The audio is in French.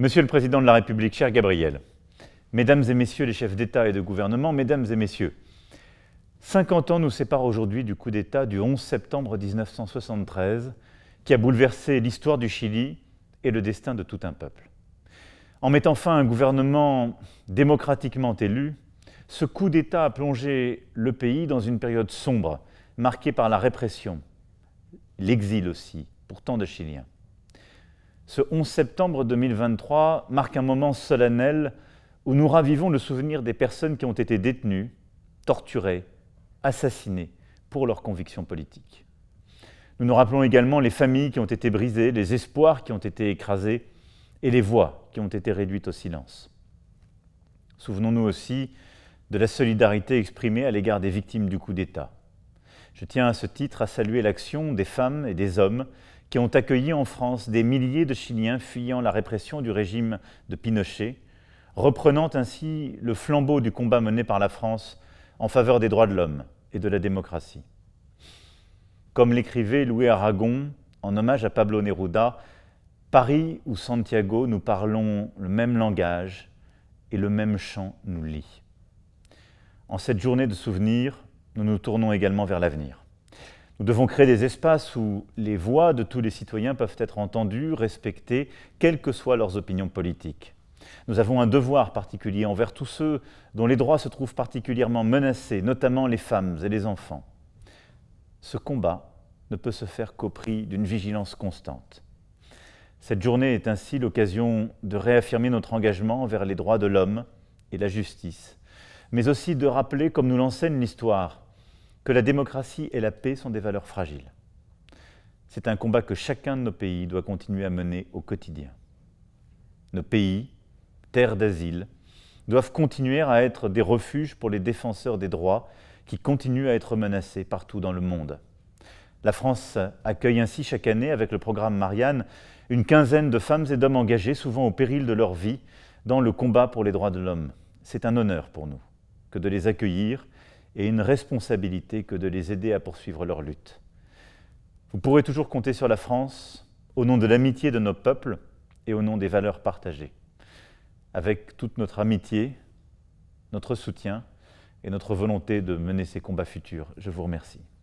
Monsieur le Président de la République, cher Gabriel, Mesdames et Messieurs les chefs d'État et de gouvernement, Mesdames et Messieurs, 50 ans nous séparent aujourd'hui du coup d'État du 11 septembre 1973 qui a bouleversé l'histoire du Chili et le destin de tout un peuple. En mettant fin à un gouvernement démocratiquement élu, ce coup d'État a plongé le pays dans une période sombre, marquée par la répression, l'exil aussi, pour tant de Chiliens. Ce 11 septembre 2023 marque un moment solennel où nous ravivons le souvenir des personnes qui ont été détenues, torturées, assassinées pour leurs convictions politiques. Nous nous rappelons également les familles qui ont été brisées, les espoirs qui ont été écrasés et les voix qui ont été réduites au silence. Souvenons-nous aussi de la solidarité exprimée à l'égard des victimes du coup d'État. Je tiens à ce titre à saluer l'action des femmes et des hommes qui ont accueilli en France des milliers de Chiliens fuyant la répression du régime de Pinochet, reprenant ainsi le flambeau du combat mené par la France en faveur des droits de l'homme et de la démocratie. Comme l'écrivait Louis Aragon en hommage à Pablo Neruda, Paris ou Santiago, nous parlons le même langage et le même chant nous lie. En cette journée de souvenirs, nous nous tournons également vers l'avenir. Nous devons créer des espaces où les voix de tous les citoyens peuvent être entendues, respectées, quelles que soient leurs opinions politiques. Nous avons un devoir particulier envers tous ceux dont les droits se trouvent particulièrement menacés, notamment les femmes et les enfants. Ce combat ne peut se faire qu'au prix d'une vigilance constante. Cette journée est ainsi l'occasion de réaffirmer notre engagement envers les droits de l'homme et la justice, mais aussi de rappeler, comme nous l'enseigne l'histoire, que la démocratie et la paix sont des valeurs fragiles. C'est un combat que chacun de nos pays doit continuer à mener au quotidien. Nos pays, terres d'asile, doivent continuer à être des refuges pour les défenseurs des droits qui continuent à être menacés partout dans le monde. La France accueille ainsi chaque année, avec le programme Marianne, une quinzaine de femmes et d'hommes engagés, souvent au péril de leur vie, dans le combat pour les droits de l'homme. C'est un honneur pour nous que de les accueillir et une responsabilité que de les aider à poursuivre leur lutte. Vous pourrez toujours compter sur la France au nom de l'amitié de nos peuples et au nom des valeurs partagées. Avec toute notre amitié, notre soutien et notre volonté de mener ces combats futurs, je vous remercie.